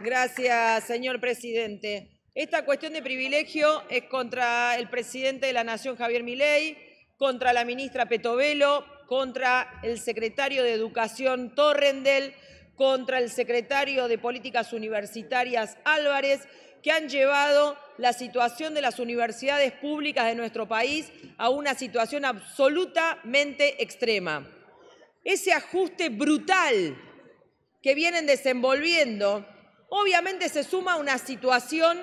Gracias, señor presidente. Esta cuestión de privilegio es contra el presidente de la Nación, Javier Milei, contra la ministra Petovelo, contra el secretario de Educación, Torrendel, contra el secretario de Políticas Universitarias, Álvarez, que han llevado la situación de las universidades públicas de nuestro país a una situación absolutamente extrema. Ese ajuste brutal que vienen desenvolviendo obviamente se suma una situación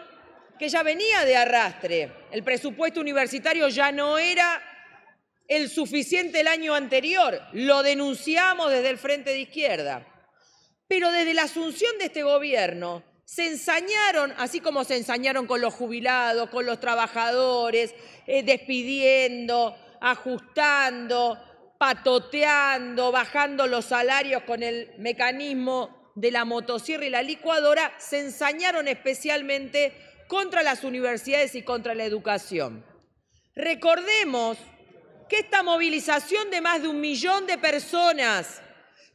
que ya venía de arrastre. El presupuesto universitario ya no era el suficiente el año anterior, lo denunciamos desde el Frente de Izquierda. Pero desde la asunción de este gobierno se ensañaron, así como se ensañaron con los jubilados, con los trabajadores, eh, despidiendo, ajustando, patoteando, bajando los salarios con el mecanismo de la motosierra y la licuadora se ensañaron especialmente contra las universidades y contra la educación. Recordemos que esta movilización de más de un millón de personas,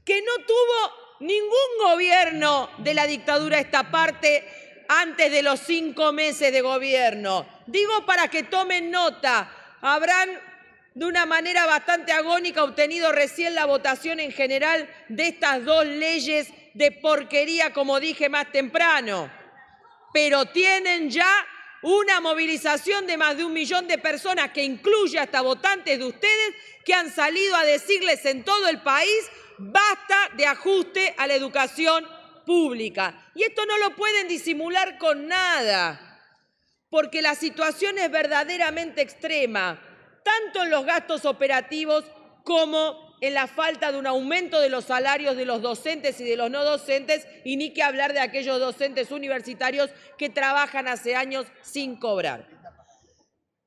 que no tuvo ningún gobierno de la dictadura esta parte antes de los cinco meses de gobierno, digo para que tomen nota, habrán de una manera bastante agónica obtenido recién la votación en general de estas dos leyes de porquería, como dije más temprano, pero tienen ya una movilización de más de un millón de personas que incluye hasta votantes de ustedes que han salido a decirles en todo el país basta de ajuste a la educación pública. Y esto no lo pueden disimular con nada, porque la situación es verdaderamente extrema, tanto en los gastos operativos como en la falta de un aumento de los salarios de los docentes y de los no docentes, y ni que hablar de aquellos docentes universitarios que trabajan hace años sin cobrar.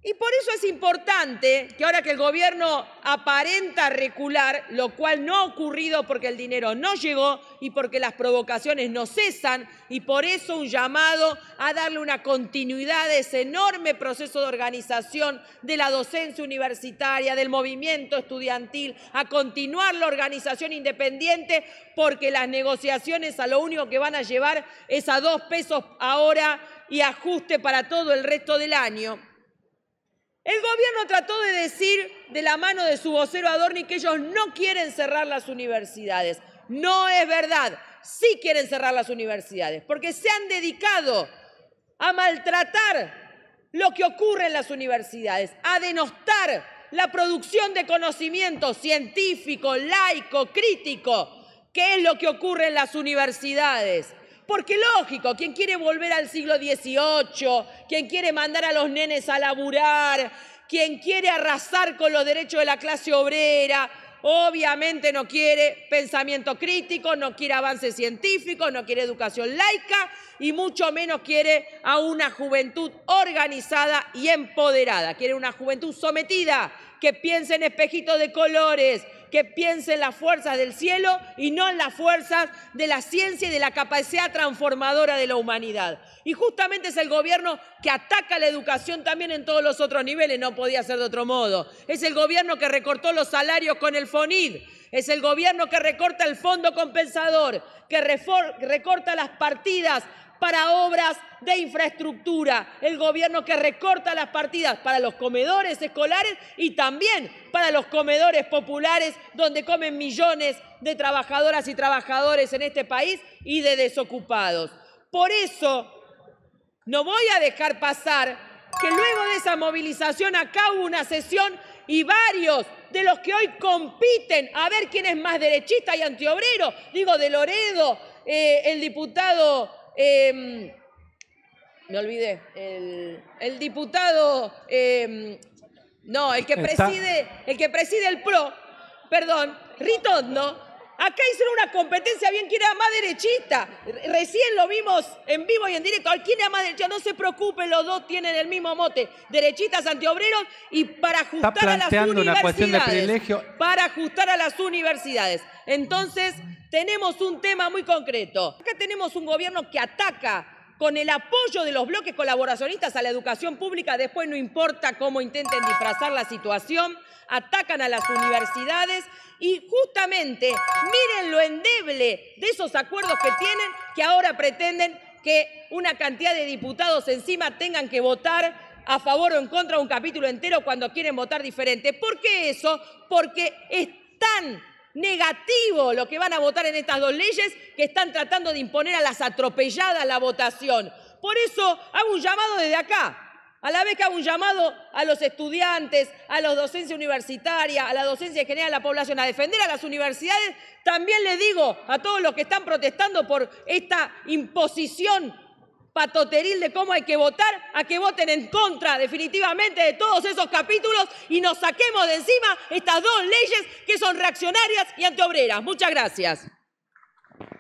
Y por eso es importante que ahora que el gobierno aparenta recular, lo cual no ha ocurrido porque el dinero no llegó y porque las provocaciones no cesan, y por eso un llamado a darle una continuidad a ese enorme proceso de organización de la docencia universitaria, del movimiento estudiantil, a continuar la organización independiente, porque las negociaciones a lo único que van a llevar es a dos pesos ahora y ajuste para todo el resto del año el gobierno trató de decir de la mano de su vocero Adorni que ellos no quieren cerrar las universidades. No es verdad. Sí quieren cerrar las universidades porque se han dedicado a maltratar lo que ocurre en las universidades, a denostar la producción de conocimiento científico, laico, crítico, que es lo que ocurre en las universidades. Porque lógico, quien quiere volver al siglo XVIII, quien quiere mandar a los nenes a laburar, quien quiere arrasar con los derechos de la clase obrera, obviamente no quiere pensamiento crítico, no quiere avance científico, no quiere educación laica y mucho menos quiere a una juventud organizada y empoderada. Quiere una juventud sometida, que piense en espejitos de colores, que piense en las fuerzas del cielo y no en las fuerzas de la ciencia y de la capacidad transformadora de la humanidad. Y justamente es el gobierno que ataca la educación también en todos los otros niveles, no podía ser de otro modo. Es el gobierno que recortó los salarios con el FONID. Es el gobierno que recorta el fondo compensador, que recorta las partidas para obras de infraestructura, el gobierno que recorta las partidas para los comedores escolares y también para los comedores populares donde comen millones de trabajadoras y trabajadores en este país y de desocupados. Por eso no voy a dejar pasar que luego de esa movilización acá una sesión y varios de los que hoy compiten a ver quién es más derechista y antiobrero, digo de Loredo, eh, el diputado Em, me olvidé, el, diputado, em, no, el que preside, el que preside el PRO, perdón, ¿no? Acá hicieron una competencia bien que era más derechista. Recién lo vimos en vivo y en directo. ¿Quién era más derechista? No se preocupen, los dos tienen el mismo mote. Derechistas antiobreros y para ajustar a las universidades. Una cuestión de privilegio. Para ajustar a las universidades. Entonces tenemos un tema muy concreto. Acá tenemos un gobierno que ataca con el apoyo de los bloques colaboracionistas a la educación pública, después no importa cómo intenten disfrazar la situación, atacan a las universidades y justamente miren lo endeble de esos acuerdos que tienen que ahora pretenden que una cantidad de diputados encima tengan que votar a favor o en contra de un capítulo entero cuando quieren votar diferente. ¿Por qué eso? Porque están negativo lo que van a votar en estas dos leyes que están tratando de imponer a las atropelladas la votación. Por eso hago un llamado desde acá, a la vez que hago un llamado a los estudiantes, a la docencia universitaria, a la docencia general, a la población, a defender a las universidades, también le digo a todos los que están protestando por esta imposición patoteril de cómo hay que votar, a que voten en contra definitivamente de todos esos capítulos y nos saquemos de encima estas dos leyes que son reaccionarias y antiobreras. Muchas gracias.